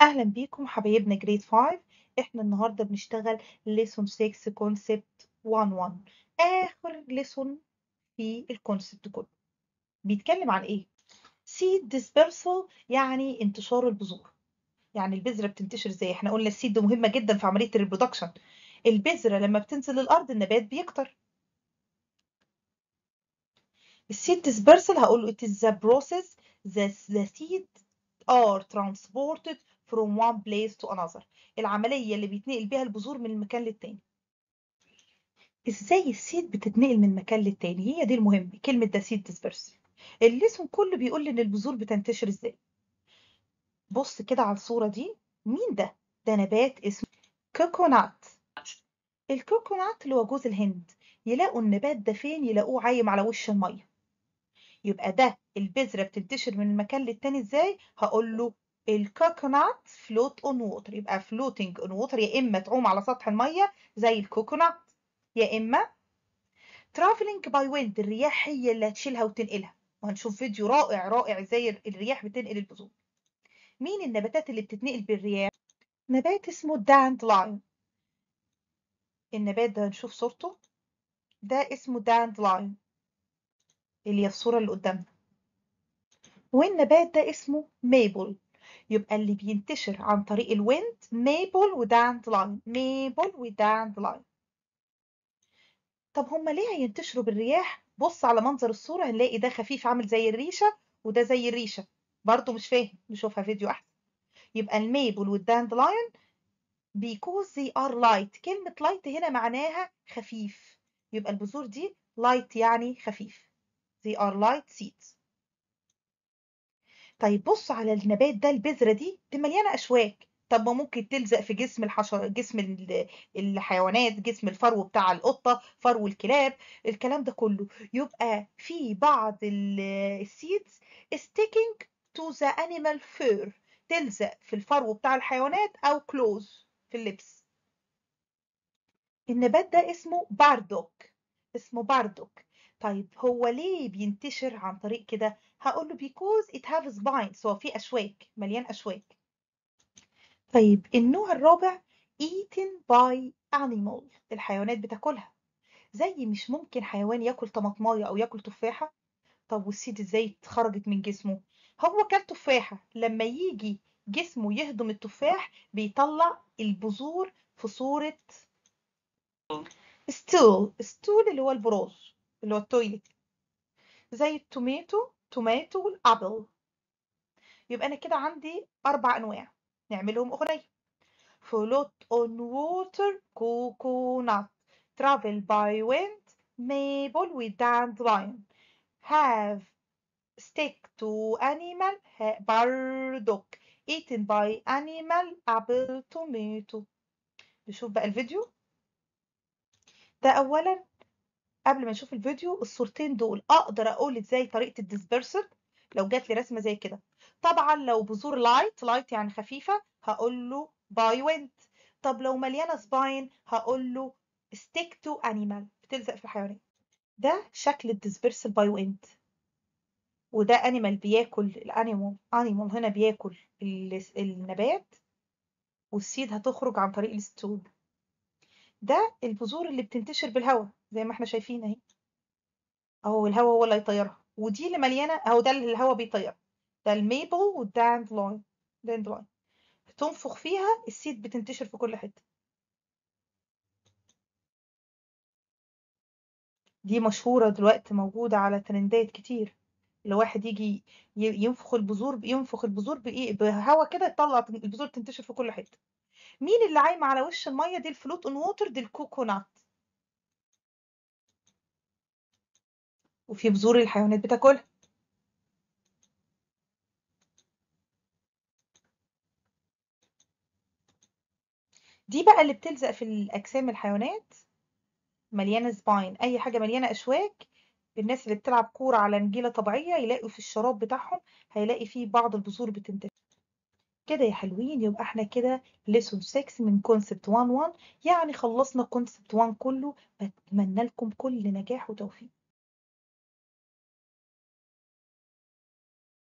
اهلا بيكم حبايبنا جريد 5 احنا النهارده بنشتغل ليسون 6 كونسبت 11 اخر ليسون في الكونسبت كله بيتكلم عن ايه سيد ديسبيرسال يعني انتشار البذور يعني البذره بتنتشر ازاي احنا قلنا السيد مهمه جدا في عمليه الريبرودكشن البذره لما بتنزل الارض النبات بيكتر السيد dispersal هقول له it is the process that the seed are transported from one place to another العملية اللي بيتنقل بيها البذور من المكان للتاني ازاي السيد بتتنقل من مكان للتاني هي دي المهمة كلمة ده سيد ديسبرسل الليسون كله بيقول لي ان البذور بتنتشر ازاي بص كده على الصورة دي مين ده ده نبات اسمه كوكونات الكوكونات اللي هو جوز الهند يلاقوا النبات ده فين يلاقوه عايم على وش الميه يبقى ده البذرة بتنتشر من المكان للتاني ازاي هقول له الكوكونات فلوت اون ووتر يبقى فلوتنج اون ووتر يا اما تعوم على سطح الميه زي الكوكونات يا اما ترافلنج باي ويند الرياح هي اللي هتشيلها وتنقلها وهنشوف فيديو رائع رائع ازاي الرياح بتنقل البذور مين النباتات اللي بتتنقل بالرياح نبات اسمه داند لاين النبات ده هنشوف صورته ده اسمه داند لاين اللي هي الصورة اللي قدامنا والنبات ده اسمه ميبل يبقى اللي بينتشر عن طريق الويند ميبل وداند لاين ميبل وداند لاين طب هما ليه هينتشروا بالرياح بص على منظر الصورة هنلاقي ده خفيف عامل زي الريشة وده زي الريشة برضو مش فاهم نشوفها فيديو أحسن يبقى الميبل والداند لاين because they are light كلمة light هنا معناها خفيف يبقى البذور دي light يعني خفيف They are light seeds. طيب بص على النبات ده البذرة دي دي مليانة أشواك طب ما ممكن تلزق في جسم الحشر جسم الحيوانات جسم الفرو بتاع القطة فرو الكلاب الكلام ده كله يبقى في بعض السيدز sticking to the animal fur تلزق في الفرو بتاع الحيوانات أو كلوز في اللبس النبات ده اسمه باردوك اسمه باردوك طيب هو ليه بينتشر عن طريق كده هقول له because it has spines هو فيه أشواك مليان أشواك طيب النوع الرابع eaten by animal الحيوانات بتاكلها زي مش ممكن حيوان ياكل طماطمايه او ياكل تفاحه طب والسيد ازاي خرجت من جسمه هو كل تفاحه لما يجي جسمه يهضم التفاح بيطلع البذور في صوره ستول ستول اللي هو البروز لوتويت زي التوميتو توماتو والابل يبقى انا كده عندي اربع انواع نعملهم اغنيه float on water coconut travel by wind maple with dandelion have stick to animal burdock eaten by animal apple tomato نشوف بقى الفيديو ده اولا قبل ما نشوف الفيديو الصورتين دول اقدر اقول ازاي طريقه الديسبيرسر لو جات لي رسمه زي كده طبعا لو بذور لايت لايت يعني خفيفه هقول له باي وينت طب لو مليانه سباين هقول له ستيك تو انيمال بتلزق في الحيوانات ده شكل الديسبيرسل باي وينت وده انيمال بياكل الانيمال انيمال هنا بياكل النبات والسيد هتخرج عن طريق الستول ده البذور اللي بتنتشر بالهواء زي ما احنا شايفين اهي اهو الهواء هو اللي هيطيرها ودي اللي مليانه اهو ده اللي الهواء بيطير ده الميبل والداندلاين داندلون تنفخ فيها السيد بتنتشر في كل حته دي مشهوره دلوقتي موجوده على ترندات كتير لو واحد يجي ينفخ البذور ينفخ البذور بايه بهوا كده يطلع البذور تنتشر في كل حته مين اللي عايمه على وش الميه دي الفلوت اون ووتر دي الكوكونات وفي بذور الحيوانات بتاكلها دي بقى اللي بتلزق في الأجسام الحيوانات مليانة سباين أي حاجة مليانة أشواك الناس اللي بتلعب كورة على نجيلة طبيعية يلاقوا في الشراب بتاعهم هيلاقي فيه بعض البذور بتنتشر كده يا حلوين يبقى احنا كده ليسون 6 من كونسبت 1 1 يعني خلصنا كونسبت 1 كله بتمنى لكم كل نجاح وتوفيق